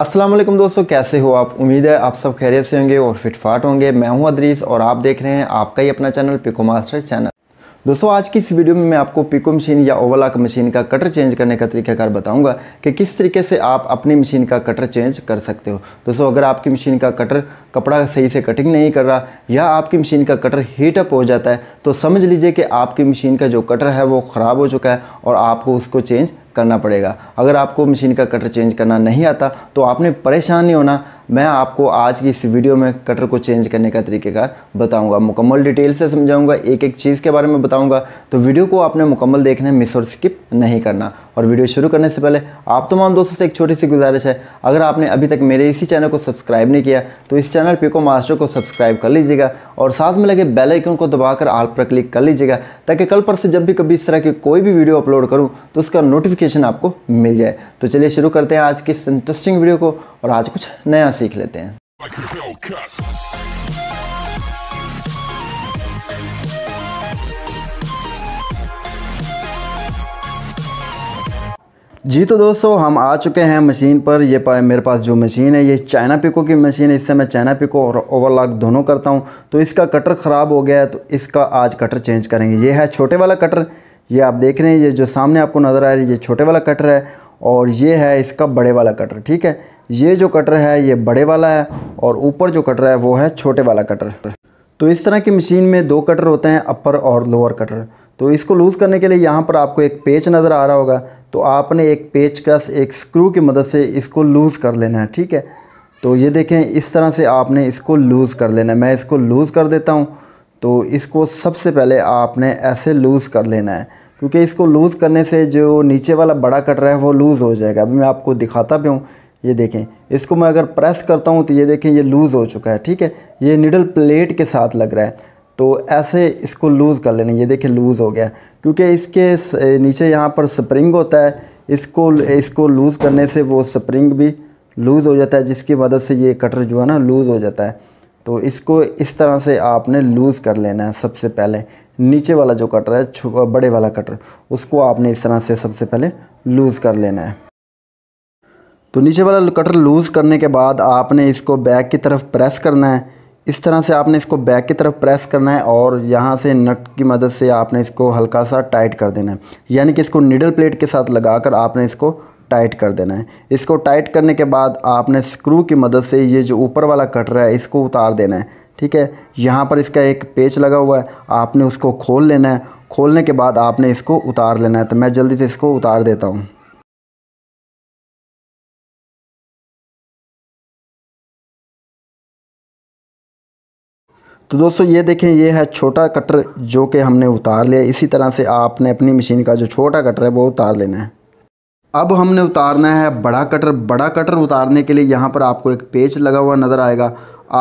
अस्सलाम वालेकुम दोस्तों कैसे हो आप उम्मीद है आप सब खैरियत से होंगे और फिटफाट होंगे मैं हूं अदरीस और आप देख रहे हैं आपका ही अपना चैनल पिको मास्टर चैनल दोस्तों आज की इस वीडियो में मैं आपको पिको मशीन या ओवरलॉक मशीन का कटर चेंज करने का तरीकाकार बताऊंगा कि किस तरीके से आप अपनी मशीन का कटर चेंज कर सकते हो दोस्तों अगर आपकी मशीन का कटर कपड़ा सही से कटिंग नहीं कर रहा या आपकी मशीन का कटर हीटअप हो जाता है तो समझ लीजिए कि आपकी मशीन का जो कटर है वो ख़राब हो चुका है और आपको उसको चेंज करना पड़ेगा अगर आपको मशीन का कटर चेंज करना नहीं आता तो आपने परेशान नहीं होना मैं आपको आज की इस वीडियो में कटर को चेंज करने का तरीक़ेकार बताऊंगा मुकम्मल डिटेल से समझाऊंगा एक एक चीज़ के बारे में बताऊंगा तो वीडियो को आपने मुकम्मल देखने मिस और स्किप नहीं करना और वीडियो शुरू करने से पहले आप तमाम दोस्तों से एक छोटी सी गुजारिश है अगर आपने अभी तक मेरे इसी चैनल को सब्सक्राइब नहीं किया तो इस चैनल पिको मास्टर को सब्सक्राइब कर लीजिएगा और साथ में लगे बेलाइकन को दबाकर आल पर क्लिक कर लीजिएगा ताकि कल पर से जब भी कभी इस तरह की कोई भी वीडियो अपलोड करूँ तो उसका नोटिफिकेशन नोटिफिकेशन आपको मिल जाए तो चलिए शुरू करते हैं आज की इस इंटरेस्टिंग वीडियो को और आज कुछ नया सीख लेते हैं जी तो दोस्तों हम आ चुके हैं मशीन पर ये पा, मेरे पास जो मशीन है ये चाइना पिको की मशीन है इससे मैं चाइना पिको और ओवरलॉक दोनों करता हूँ तो इसका कटर ख़राब हो गया है तो इसका आज कटर चेंज करेंगे ये है छोटे वाला कटर ये आप देख रहे हैं ये जो सामने आपको नज़र आ रही है ये छोटे वाला कटर है और ये है इसका बड़े वाला कटर ठीक है ये जो कटर है ये बड़े वाला है और ऊपर जो कटर है वो है छोटे वाला कटर तो इस तरह की मशीन में दो कटर होते हैं अपर और लोअर कटर तो इसको लूज़ करने के लिए यहाँ पर आपको एक पेच नज़र आ रहा होगा तो आपने एक पेच का एक स्क्रू की मदद से इसको लूज़ कर लेना है ठीक है तो ये देखें इस तरह से आपने इसको लूज़ कर लेना है मैं इसको लूज़ कर देता हूँ तो इसको सबसे पहले आपने ऐसे लूज़ कर लेना है क्योंकि इसको लूज़ करने से जो नीचे वाला बड़ा कटर है वो लूज़ हो जाएगा अभी मैं आपको दिखाता भी हूँ ये देखें इसको मैं अगर प्रेस करता हूँ तो ये देखें ये लूज़ हो चुका है ठीक है ये निडल प्लेट के साथ लग रहा है तो ऐसे इसको लूज़ कर लेना ये देखें लूज़ हो गया क्योंकि इसके नीचे यहाँ पर स्प्रिंग होता है इसको इसको लूज़ करने से वो स्प्रिंग भी लूज़ हो जाता है जिसकी मदद से ये कटर जो है ना लूज़ हो जाता है तो इसको इस तरह से आपने लूज़ कर लेना है सबसे पहले नीचे वाला जो कटर है बड़े वाला कटर उसको आपने इस तरह से सबसे पहले लूज़ कर लेना है तो नीचे वाला कटर लूज़ करने के बाद आपने इसको बैक की तरफ प्रेस करना है इस तरह से आपने इसको बैक की तरफ प्रेस करना है और यहाँ से नट की मदद से आपने इसको हल्का सा टाइट कर देना है यानी कि इसको निडल प्लेट के साथ लगाकर आपने इसको टाइट कर देना है इसको टाइट करने के बाद आपने स्क्रू की मदद से ये जो ऊपर वाला कटरा है इसको उतार देना है ठीक है यहाँ पर इसका एक पेच लगा हुआ है आपने उसको खोल लेना है खोलने के बाद आपने इसको उतार लेना है तो मैं जल्दी से इसको उतार देता हूँ तो दोस्तों ये देखें ये है छोटा कटर जो कि हमने उतार लिया इसी तरह से आपने अपनी मशीन का जो छोटा कटर है वो उतार लेना है अब हमने उतारना है बड़ा कटर बड़ा कटर उतारने के लिए यहाँ पर आपको एक पेच लगा हुआ नज़र आएगा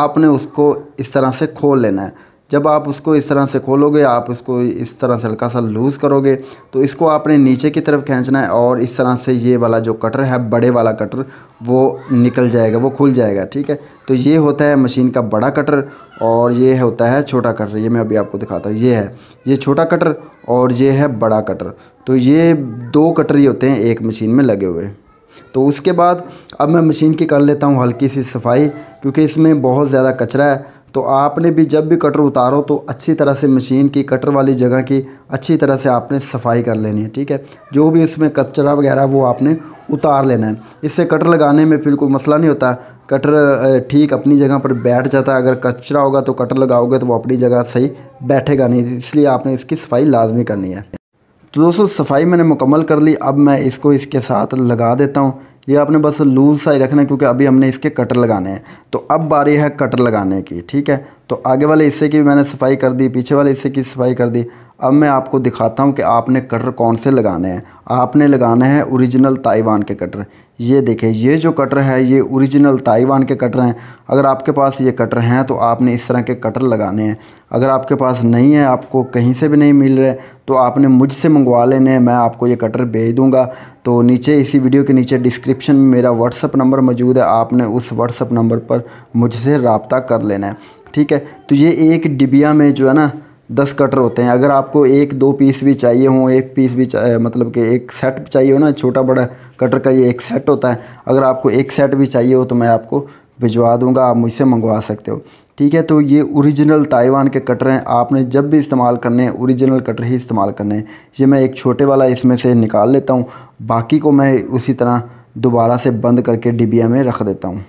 आपने उसको इस तरह से खोल लेना है जब आप उसको इस तरह से खोलोगे आप उसको इस तरह से हल्का सा लूज़ करोगे तो इसको आपने नीचे की तरफ खींचना है और इस तरह से ये वाला जो कटर है बड़े वाला कटर वो निकल जाएगा वो खुल जाएगा ठीक है तो ये होता है मशीन का बड़ा कटर और ये होता है छोटा कटर ये मैं अभी आपको दिखाता हूँ ये है ये छोटा कटर और ये है बड़ा कटर तो ये दो कटरी होते हैं एक मशीन में लगे हुए तो उसके बाद अब मैं मशीन की कर लेता हूँ हल्की सी सफाई क्योंकि इसमें बहुत ज़्यादा कचरा है तो आपने भी जब भी कटर उतारो तो अच्छी तरह से मशीन की कटर वाली जगह की अच्छी तरह से आपने सफाई कर लेनी है ठीक है जो भी इसमें कचरा वगैरह वो आपने उतार लेना है इससे कटर लगाने में फिर कोई मसला नहीं होता कटर ठीक अपनी जगह पर बैठ जाता है अगर कचरा होगा तो कटर लगाओगे तो वो अपनी जगह सही बैठेगा नहीं इसलिए आपने इसकी सफाई लाजमी करनी है तो दोस्तों सफाई मैंने मुकम्मल कर ली अब मैं इसको इसके साथ लगा देता हूँ ये आपने बस लूज सा ही रखना है क्योंकि अभी हमने इसके कटर लगाने हैं तो अब बारी है कटर लगाने की ठीक है तो आगे वाले हिस्से की भी मैंने सफाई कर दी पीछे वाले हिस्से की सफाई कर दी अब मैं आपको दिखाता हूँ कि आपने कटर कौन से लगाने हैं आपने लगाने हैं ओरिजिनल ताइवान के कटर ये देखें ये जो कटर है ये ओरिजिनल ताइवान के कटर हैं अगर आपके पास ये कटर हैं तो आपने इस तरह के कटर लगाने हैं अगर आपके पास नहीं है आपको कहीं से भी नहीं मिल रहे तो आपने मुझसे मंगवा लेने हैं मैं आपको ये कटर भेज दूँगा तो नीचे इसी वीडियो के नीचे डिस्क्रिप्शन में मेरा व्हाट्सअप नंबर मौजूद है आपने उस व्हाट्सअप नंबर पर मुझसे रबता कर लेना है ठीक है तो ये एक डिबिया में जो है ना दस कटर होते हैं अगर आपको एक दो पीस भी चाहिए हों एक पीस भी मतलब कि एक सेट चाहिए हो ना छोटा बड़ा कटर का ये एक सेट होता है अगर आपको एक सेट भी चाहिए हो तो मैं आपको भिजवा दूंगा आप मुझसे मंगवा सकते हो ठीक है तो ये ओरिजिनल ताइवान के कटर हैं आपने जब भी इस्तेमाल करने हैं ओरिजिनल कटर ही इस्तेमाल करने हैं ये मैं एक छोटे वाला इसमें से निकाल लेता हूँ बाकी को मैं उसी तरह दोबारा से बंद करके डिबिया में रख देता हूँ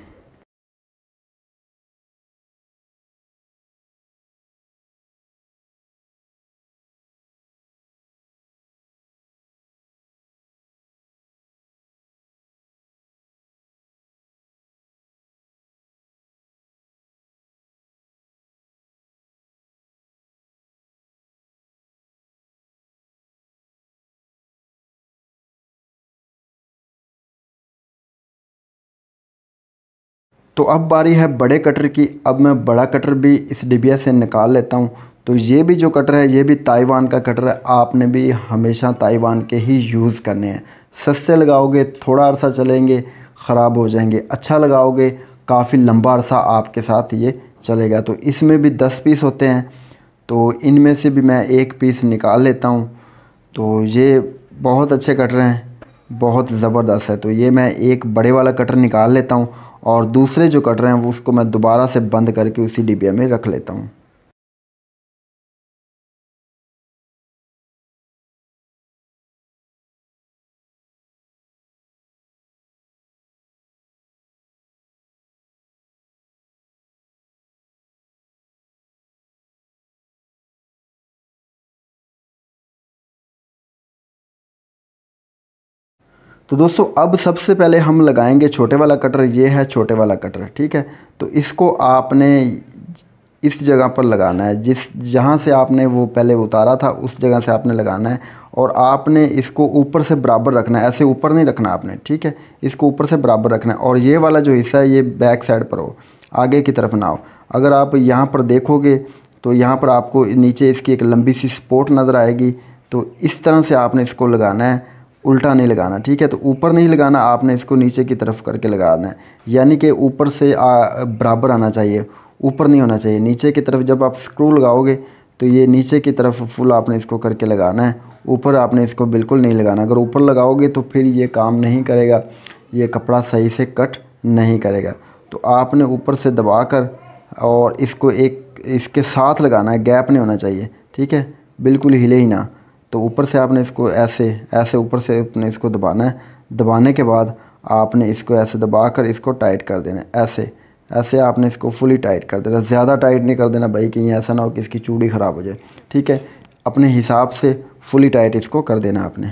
तो अब बारी है बड़े कटर की अब मैं बड़ा कटर भी इस डिबिया से निकाल लेता हूँ तो ये भी जो कटर है ये भी ताइवान का कटर है आपने भी हमेशा ताइवान के ही यूज़ करने हैं सस्ते लगाओगे थोड़ा अरसा चलेंगे ख़राब हो जाएंगे अच्छा लगाओगे काफ़ी लंबा अरसा आपके साथ ये चलेगा तो इसमें भी दस पीस होते हैं तो इनमें से भी मैं एक पीस निकाल लेता हूँ तो ये बहुत अच्छे कटर हैं बहुत ज़बरदस्त है तो ये मैं एक बड़े वाला कटर निकाल लेता हूँ और दूसरे जो कटर हैं वो उसको मैं दोबारा से बंद करके उसी डिबिया में रख लेता हूँ तो दोस्तों अब सबसे पहले हम लगाएंगे छोटे वाला कटर ये है छोटे वाला कटर ठीक है तो इसको आपने इस जगह पर लगाना है जिस जहाँ से आपने वो पहले उतारा था उस जगह से आपने लगाना है और आपने इसको ऊपर से बराबर रखना है ऐसे ऊपर नहीं रखना आपने ठीक है इसको ऊपर से बराबर रखना है और ये वाला जो हिस्सा है ये बैक साइड पर हो आगे की तरफ ना हो अगर आप यहाँ पर देखोगे तो यहाँ पर आपको नीचे इसकी एक लंबी सी स्पोर्ट नज़र आएगी तो इस तरह से आपने इसको लगाना है उल्टा नहीं लगाना ठीक है तो ऊपर नहीं लगाना आपने इसको नीचे की तरफ करके लगाना है यानी कि ऊपर से आ, बराबर आना चाहिए ऊपर नहीं होना चाहिए नीचे की तरफ जब आप स्क्रू लगाओगे तो ये नीचे की तरफ फुल आपने इसको करके लगाना है ऊपर आपने इसको बिल्कुल नहीं लगाना अगर ऊपर लगाओगे तो फिर ये काम नहीं करेगा ये कपड़ा सही से कट नहीं करेगा तो आपने ऊपर से दबा कर और इसको एक इसके साथ लगाना है गैप नहीं होना चाहिए ठीक है बिल्कुल हिले ही ना तो ऊपर से आपने इसको ऐसे ऐसे ऊपर से अपने इसको दबाना है दबाने के बाद आपने इसको ऐसे दबा कर इसको टाइट कर देना है ऐसे ऐसे आपने इसको फुली टाइट कर देना ज़्यादा टाइट नहीं कर देना भाई कहीं ऐसा ना हो कि इसकी चूड़ी ख़राब हो जाए ठीक है अपने हिसाब से फुली टाइट इसको कर देना आपने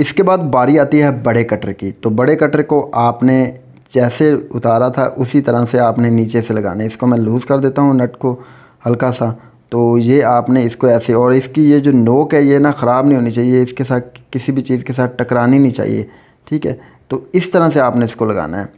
इसके बाद बारी आती है बड़े कटर की तो बड़े कटर को आपने जैसे उतारा था उसी तरह से आपने नीचे से लगाना इसको मैं लूज़ कर देता हूँ नट को हल्का सा तो ये आपने इसको ऐसे और इसकी ये जो नोक है ये ना ख़राब नहीं होनी चाहिए इसके साथ किसी भी चीज़ के साथ टकरानी नहीं चाहिए ठीक है तो इस तरह से आपने इसको लगाना है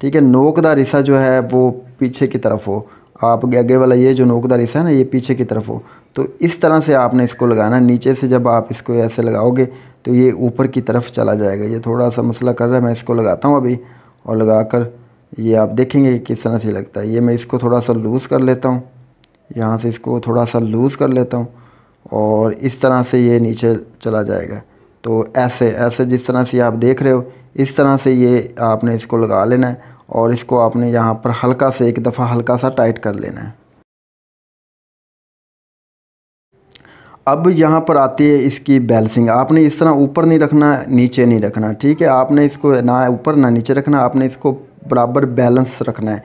ठीक है नोकदार हिस्सा जो है वो पीछे की तरफ हो आप आगे वाला ये जो नोकदार हिस्सा है ना ये पीछे की तरफ हो तो इस तरह से आपने इसको लगाना है नीचे से जब आप इसको ऐसे लगाओगे तो ये ऊपर की तरफ चला जाएगा ये थोड़ा सा मसला कर रहा है मैं इसको लगाता हूँ अभी और लगा कर ये आप देखेंगे कि किस तरह से लगता है ये मैं इसको थोड़ा सा लूज़ कर लेता हूँ यहाँ से इसको थोड़ा सा लूज़ कर लेता हूँ और इस तरह से ये नीचे चला जाएगा तो ऐसे ऐसे जिस तरह से आप देख रहे हो इस तरह से ये आपने इसको लगा लेना है और इसको आपने यहाँ पर हल्का से एक दफ़ा हल्का सा टाइट कर लेना है अब यहाँ पर आती है इसकी बैलसिंग आपने इस तरह ऊपर नहीं रखना नीचे नहीं रखना ठीक है आपने इसको ना ऊपर ना नीचे रखना आपने इसको बराबर बैलेंस रखना है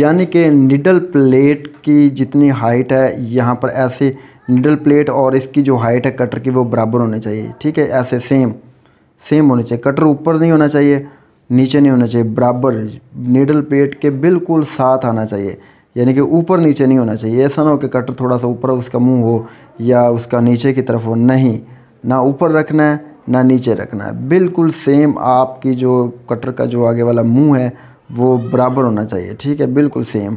यानी कि निडल प्लेट की जितनी हाइट है यहाँ पर ऐसे निडल प्लेट और इसकी जो हाइट है कटर की वो बराबर होनी चाहिए ठीक है ऐसे सेम सेम होने चाहिए कटर ऊपर नहीं होना चाहिए नीचे नहीं होना चाहिए बराबर निडल प्लेट के बिल्कुल साथ आना चाहिए यानी कि ऊपर नीचे नहीं होना चाहिए ऐसा ना हो कि कटर थोड़ा सा ऊपर उसका मुँह हो या उसका नीचे की तरफ हो नहीं ना ऊपर रखना है ना नीचे रखना है बिल्कुल सेम आपकी जो कटर का जो आगे वाला मुँह है वो बराबर होना चाहिए ठीक है बिल्कुल सेम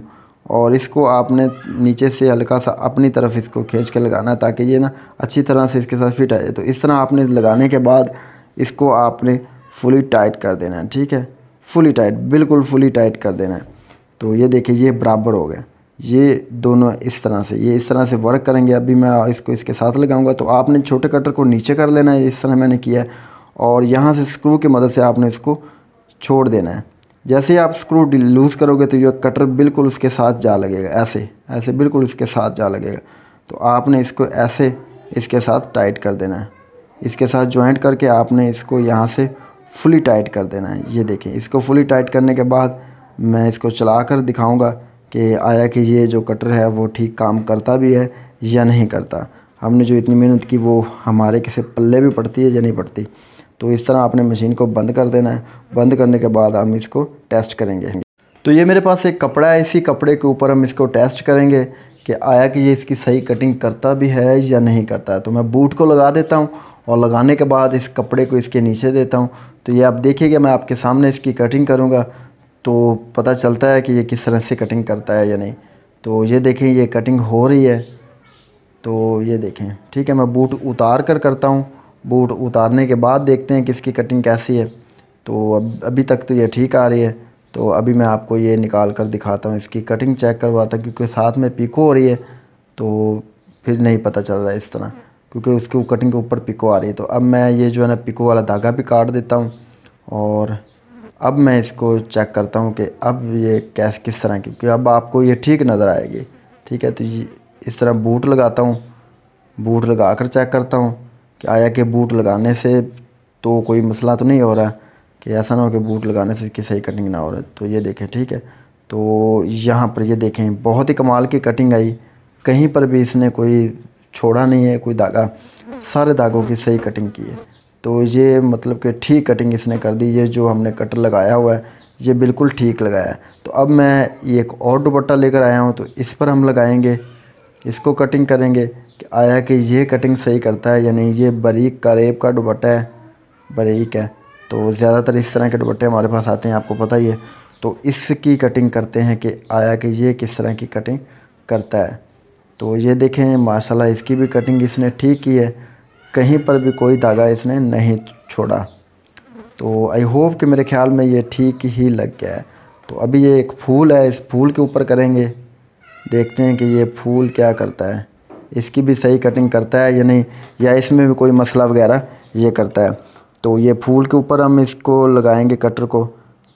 और इसको आपने नीचे से हल्का सा अपनी तरफ इसको खींच के लगाना है ताकि ये ना अच्छी तरह से इसके साथ फिट आ जाए तो इस तरह आपने लगाने के बाद इसको आपने फुली टाइट कर देना है ठीक है फुली टाइट बिल्कुल फुली टाइट कर देना है तो ये देखिए ये बराबर हो गया ये दोनों इस तरह से ये इस तरह से वर्क करेंगे अभी मैं इसको इसके साथ लगाऊंगा तो आपने छोटे कटर को नीचे कर लेना है इस तरह मैंने किया है और यहाँ से स्क्रू की मदद से आपने इसको छोड़ देना है जैसे ही आप स्क्रू लूज़ करोगे तो ये कटर बिल्कुल उसके साथ जा लगेगा ऐसे ऐसे बिल्कुल उसके साथ जा लगेगा तो आपने इसको ऐसे इसके साथ टाइट कर देना है इसके साथ जॉइंट करके आपने इसको यहाँ से फुली टाइट कर देना है ये देखें इसको फुली टाइट करने के बाद मैं इसको चला कर दिखाऊँगा कि आया कि ये जो कटर है वो ठीक काम करता भी है या नहीं करता हमने जो इतनी मेहनत की वो हमारे किसी पल्ले भी पड़ती है या नहीं पड़ती तो इस तरह आपने मशीन को बंद कर देना है बंद करने के बाद हम इसको टेस्ट करेंगे तो ये मेरे पास एक कपड़ा है इसी कपड़े के ऊपर हम इसको टेस्ट करेंगे कि आया कि ये इसकी सही कटिंग करता भी है या नहीं करता है तो मैं बूट को लगा देता हूँ और लगाने के बाद इस कपड़े को इसके नीचे देता हूँ तो ये आप देखिएगा मैं आपके सामने इसकी कटिंग करूँगा तो पता चलता है कि ये किस तरह से कटिंग करता है या नहीं तो ये देखें ये कटिंग हो रही है तो ये देखें ठीक है मैं बूट उतार कर करता हूँ बूट उतारने के बाद देखते हैं कि इसकी कटिंग कैसी है तो अब अभी तक तो ये ठीक आ रही है तो अभी मैं आपको ये निकाल कर दिखाता हूँ इसकी कटिंग चेक करवाता हूँ क्योंकि साथ में पिको हो रही है तो फिर नहीं पता चल रहा है इस तरह क्योंकि उसकी कटिंग के ऊपर पिको आ रही है तो अब मैं ये जो है ना पिको वाला धागा भी काट देता हूँ और अब मैं इसको चेक करता हूँ कि अब ये कैस किस तरह की क्योंकि अब आपको ये ठीक नज़र आएगी ठीक है तो इस तरह बूट लगाता हूँ बूट लगा कर चेक करता हूँ कि आया के बूट लगाने से तो कोई मसला तो नहीं हो रहा कि ऐसा ना हो कि बूट लगाने से इसकी सही कटिंग ना हो रही तो ये देखें ठीक है तो यहाँ पर ये देखें बहुत ही कमाल की कटिंग आई कहीं पर भी इसने कोई छोड़ा नहीं है कोई धागा सारे धागों की सही कटिंग की है तो ये मतलब कि ठीक कटिंग इसने कर दी ये जो हमने कटर लगाया हुआ है ये बिल्कुल ठीक लगाया है तो अब मैं ये एक और दुपट्टा लेकर आया हूँ तो इस पर हम लगाएंगे इसको कटिंग करेंगे कि आया कि ये कटिंग सही करता है या नहीं ये बरीक का रेप का दुपट्टा है बरीक है तो ज़्यादातर इस तरह के दुपट्टे हमारे पास आते हैं आपको पता ही है तो इसकी कटिंग करते हैं कि आया कि ये किस तरह की कटिंग करता है तो ये देखें माशाल्लाह इसकी भी कटिंग इसने ठीक की है कहीं पर भी कोई धागा इसने नहीं छोड़ा तो आई होप कि मेरे ख्याल में ये ठीक ही लग गया है तो अभी ये एक फूल है इस फूल के ऊपर करेंगे देखते हैं कि ये फूल क्या करता है इसकी भी सही कटिंग करता है या नहीं या इसमें भी कोई मसला वगैरह ये करता है तो ये फूल के ऊपर हम इसको लगाएंगे कटर को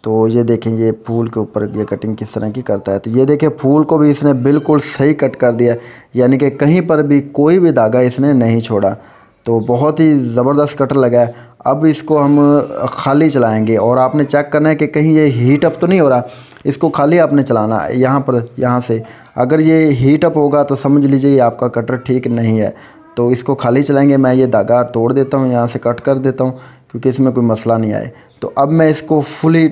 तो ये देखें ये फूल के ऊपर ये कटिंग किस तरह की करता है तो ये देखें फूल को भी इसने बिल्कुल सही कट कर दिया यानी कि कहीं पर भी कोई भी धागा इसने नहीं छोड़ा तो बहुत ही ज़बरदस्त कटर लगा है अब इसको हम खाली चलाएंगे और आपने चेक करना है कि कहीं ये हीट अप तो नहीं हो रहा इसको खाली आपने चलाना है यहाँ पर यहाँ से अगर ये हीट अप होगा तो समझ लीजिए ये आपका कटर ठीक नहीं है तो इसको खाली चलाएंगे मैं ये धागा तोड़ देता हूँ यहाँ से कट कर देता हूँ क्योंकि इसमें कोई मसला नहीं आए तो अब मैं इसको फुली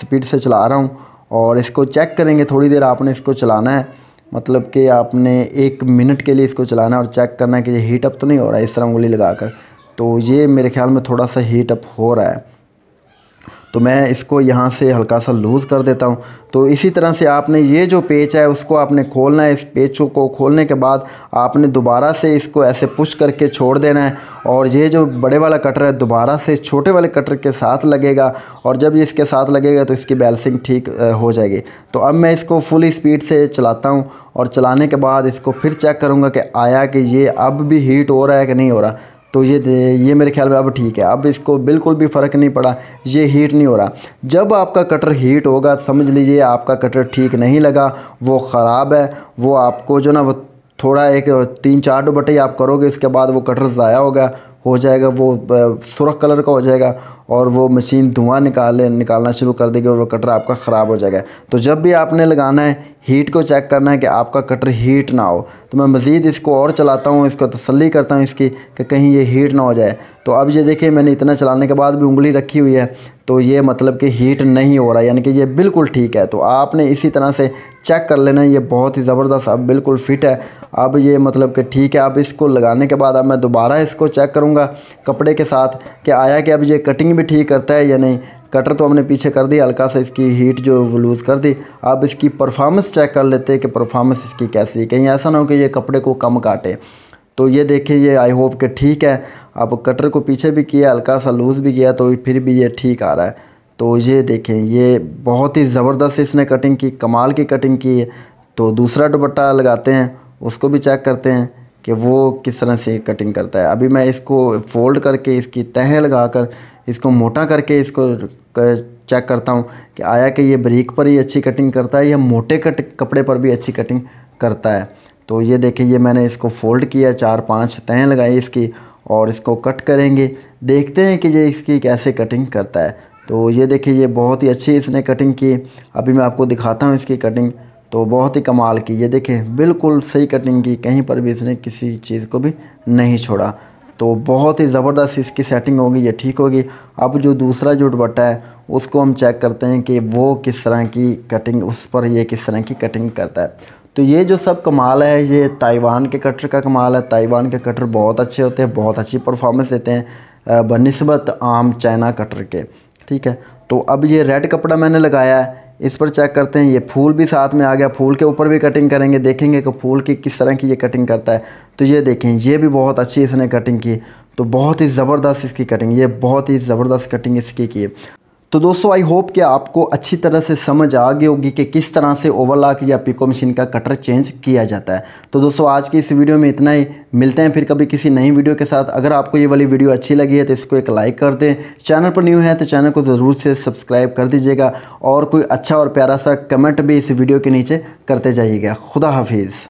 स्पीड से चला रहा हूँ और इसको चेक करेंगे थोड़ी देर आपने इसको चलाना है मतलब कि आपने एक मिनट के लिए इसको चलाना और चेक करना कि ये हीटअप तो नहीं हो रहा है इस तरह उंगली लगा कर तो ये मेरे ख्याल में थोड़ा सा हीटअप हो रहा है तो मैं इसको यहाँ से हल्का सा लूज़ कर देता हूँ तो इसी तरह से आपने ये जो पेच है उसको आपने खोलना है इस पेच को खोलने के बाद आपने दोबारा से इसको ऐसे पुश करके छोड़ देना है और ये जो बड़े वाला कटर है दोबारा से छोटे वाले कटर के साथ लगेगा और जब ये इसके साथ लगेगा तो इसकी बैलेंसिंग ठीक हो जाएगी तो अब मैं इसको फुल स्पीड से चलाता हूँ और चलाने के बाद इसको फिर चेक करूँगा कि आया कि ये अब भी हीट हो रहा है कि नहीं हो रहा तो ये ये मेरे ख्याल में अब ठीक है अब इसको बिल्कुल भी फ़र्क नहीं पड़ा ये हीट नहीं हो रहा जब आपका कटर हीट होगा समझ लीजिए आपका कटर ठीक नहीं लगा वो ख़राब है वो आपको जो ना वो थोड़ा एक तीन चार दुपट्टे आप करोगे इसके बाद वो कटर ज़ाया होगा हो जाएगा वो सुरख कलर का हो जाएगा और वो मशीन धुआं निकाले निकालना शुरू कर देगी और वो कटर आपका ख़राब हो जाएगा तो जब भी आपने लगाना है हीट को चेक करना है कि आपका कटर हीट ना हो तो मैं मज़ीद इसको और चलाता हूँ इसको तसली करता हूँ इसकी कि कहीं ये हीट ना हो जाए तो अब ये देखिए मैंने इतना चलाने के बाद भी उंगली रखी हुई है तो ये मतलब कि हीट नहीं हो रहा यानी कि ये बिल्कुल ठीक है तो आपने इसी तरह से चेक कर लेना ये बहुत ही ज़बरदस्त अब बिल्कुल फिट है अब ये मतलब कि ठीक है अब इसको लगाने के बाद अब मैं दोबारा इसको चेक करूँगा कपड़े के साथ कि आया कि अब ये कटिंग भी ठीक करता है या नहीं कटर तो हमने पीछे कर दी हल्का सा इसकी हीट जो लूज़ कर दी अब इसकी परफॉर्मेंस चेक कर लेते हैं कि परफॉर्मेंस इसकी कैसी है कहीं ऐसा ना हो कि ये कपड़े को कम काटे तो ये देखिए ये आई होप कि ठीक है अब कटर को पीछे भी किया हल्का सा लूज़ भी किया तो फिर भी ये ठीक आ रहा है तो ये देखें ये बहुत ही ज़बरदस्त इसने कटिंग की कमाल की कटिंग की है तो दूसरा दुपट्टा लगाते हैं उसको भी चेक करते हैं कि वो किस तरह से कटिंग करता है अभी मैं इसको फोल्ड करके इसकी तह लगा कर इसको मोटा करके इसको चेक करता हूँ कि आया कि ये ब्रीक पर ही अच्छी कटिंग करता है या मोटे कट कपड़े पर भी अच्छी कटिंग करता है तो ये देखिए ये मैंने इसको फोल्ड किया चार पांच तहें लगाई इसकी और इसको कट करेंगे देखते हैं कि ये इसकी कैसे कटिंग करता है तो ये देखिए ये बहुत ही अच्छी इसने कटिंग की अभी मैं आपको दिखाता हूँ इसकी कटिंग तो बहुत ही कमाल की ये देखिए बिल्कुल सही कटिंग की कहीं पर भी इसने किसी चीज़ को भी नहीं छोड़ा तो बहुत ही ज़बरदस्त इसकी सेटिंग होगी ये ठीक होगी अब जो दूसरा जो दुपट्टा है उसको हम चेक करते हैं कि वो किस तरह की कटिंग उस पर ये किस तरह की कटिंग करता है तो ये जो सब कमाल है ये ताइवान के कटर का कमाल है ताइवान के कटर बहुत अच्छे होते हैं बहुत अच्छी परफॉर्मेंस देते हैं बनस्बत आम चाइना कटर के ठीक है तो अब ये रेड कपड़ा मैंने लगाया है इस पर चेक करते हैं ये फूल भी साथ में आ गया फूल के ऊपर भी कटिंग करेंगे देखेंगे कि फूल की किस तरह की ये कटिंग करता है तो ये देखें ये भी बहुत अच्छी इसने कटिंग की तो बहुत ही ज़बरदस्त इसकी कटिंग ये बहुत ही ज़बरदस्त कटिंग इसकी की तो दोस्तों आई होप कि आपको अच्छी तरह से समझ आ गई होगी कि किस तरह से ओवरलॉक या पिको मशीन का कटर चेंज किया जाता है तो दोस्तों आज की इस वीडियो में इतना ही मिलते हैं फिर कभी किसी नई वीडियो के साथ अगर आपको ये वाली वीडियो अच्छी लगी है तो इसको एक लाइक कर दें चैनल पर न्यू है तो चैनल को ज़रूर से सब्सक्राइब कर दीजिएगा और कोई अच्छा और प्यारा सा कमेंट भी इस वीडियो के नीचे करते जाइएगा खुदा हाफिज़